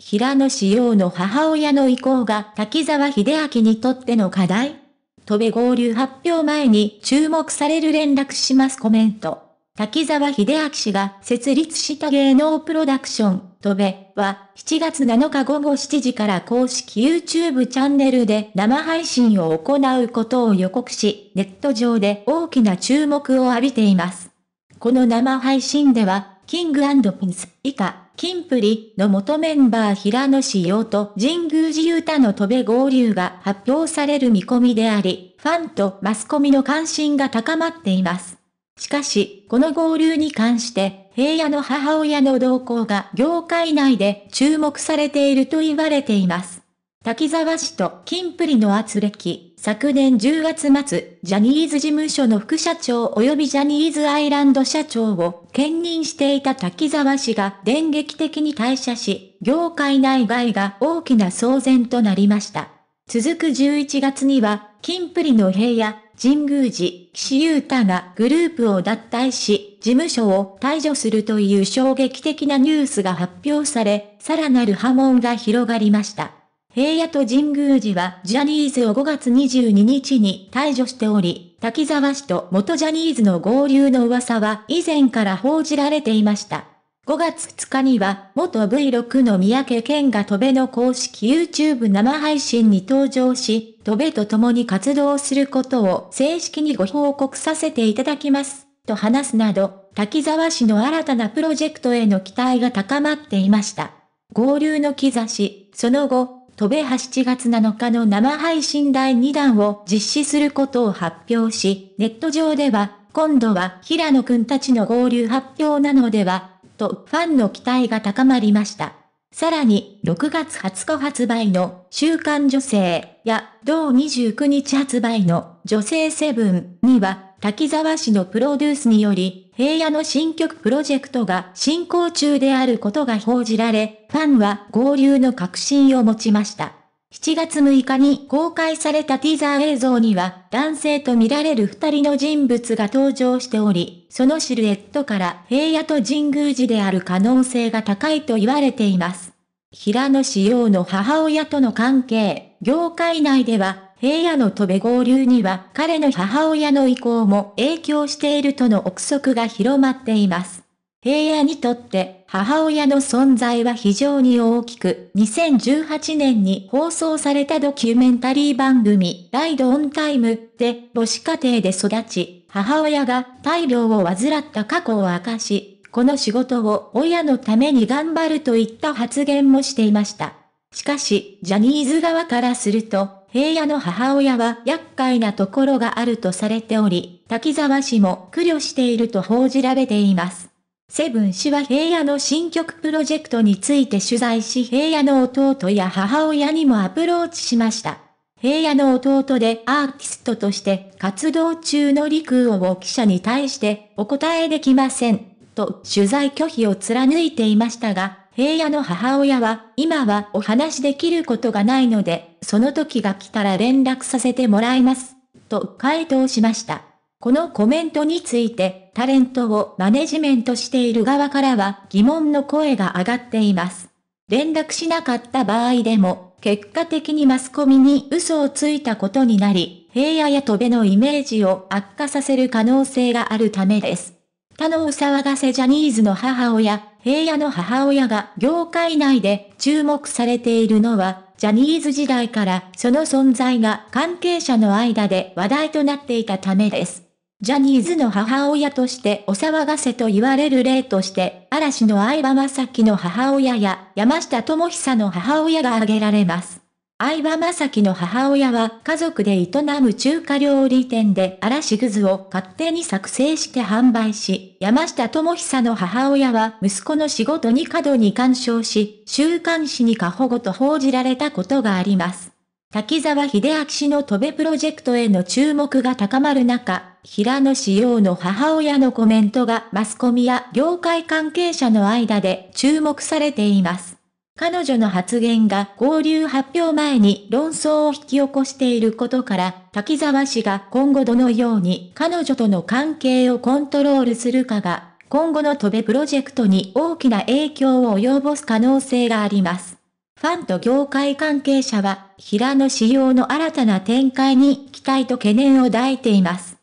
平野紫耀の母親の意向が滝沢秀明にとっての課題戸部合流発表前に注目される連絡しますコメント。滝沢秀明氏が設立した芸能プロダクション、戸部は7月7日午後7時から公式 YouTube チャンネルで生配信を行うことを予告し、ネット上で大きな注目を浴びています。この生配信では、キングピンス以下、キンプリの元メンバー平野志陽と神宮寺雄太の戸部合流が発表される見込みであり、ファンとマスコミの関心が高まっています。しかし、この合流に関して、平野の母親の動向が業界内で注目されていると言われています。滝沢氏と金プリの圧力、昨年10月末、ジャニーズ事務所の副社長及びジャニーズアイランド社長を兼任していた滝沢氏が電撃的に退社し、業界内外が大きな騒然となりました。続く11月には、金プリの平野、神宮寺、岸優太がグループを脱退し、事務所を退場するという衝撃的なニュースが発表され、さらなる波紋が広がりました。平野と神宮寺はジャニーズを5月22日に退場しており、滝沢氏と元ジャニーズの合流の噂は以前から報じられていました。5月2日には、元 V6 の三宅健が戸部の公式 YouTube 生配信に登場し、戸部と共に活動することを正式にご報告させていただきます、と話すなど、滝沢氏の新たなプロジェクトへの期待が高まっていました。合流の兆し、その後、戸部は7月7日の生配信第2弾を実施することを発表し、ネット上では、今度は平野くんたちの合流発表なのでは、とファンの期待が高まりました。さらに、6月20日発売の週刊女性や同29日発売の女性セブンには、滝沢氏のプロデュースにより、平野の新曲プロジェクトが進行中であることが報じられ、ファンは合流の確信を持ちました。7月6日に公開されたティザー映像には、男性と見られる二人の人物が登場しており、そのシルエットから平野と神宮寺である可能性が高いと言われています。平野志陽の母親との関係、業界内では平野の戸部合流には彼の母親の意向も影響しているとの憶測が広まっています。平野にとって母親の存在は非常に大きく、2018年に放送されたドキュメンタリー番組、ライドオンタイムで母子家庭で育ち、母親が大病を患った過去を明かし、この仕事を親のために頑張るといった発言もしていました。しかし、ジャニーズ側からすると、平野の母親は厄介なところがあるとされており、滝沢氏も苦慮していると報じられています。セブン氏は平野の新曲プロジェクトについて取材し平野の弟や母親にもアプローチしました。平野の弟でアーティストとして活動中の陸王を記者に対してお答えできませんと取材拒否を貫いていましたが、平野の母親は、今はお話できることがないので、その時が来たら連絡させてもらいます。と回答しました。このコメントについて、タレントをマネジメントしている側からは疑問の声が上がっています。連絡しなかった場合でも、結果的にマスコミに嘘をついたことになり、平野や戸べのイメージを悪化させる可能性があるためです。他のお騒がせジャニーズの母親、平野の母親が業界内で注目されているのは、ジャニーズ時代からその存在が関係者の間で話題となっていたためです。ジャニーズの母親としてお騒がせと言われる例として、嵐の相葉雅紀の母親や山下智久の母親が挙げられます。相葉雅紀の母親は家族で営む中華料理店で嵐グズを勝手に作成して販売し、山下智久の母親は息子の仕事に過度に干渉し、週刊誌に過保護と報じられたことがあります。滝沢秀明氏の戸部プロジェクトへの注目が高まる中、平野志陽の母親のコメントがマスコミや業界関係者の間で注目されています。彼女の発言が合流発表前に論争を引き起こしていることから、滝沢氏が今後どのように彼女との関係をコントロールするかが、今後の戸部プロジェクトに大きな影響を及ぼす可能性があります。ファンと業界関係者は、平野仕様の新たな展開に期待と懸念を抱いています。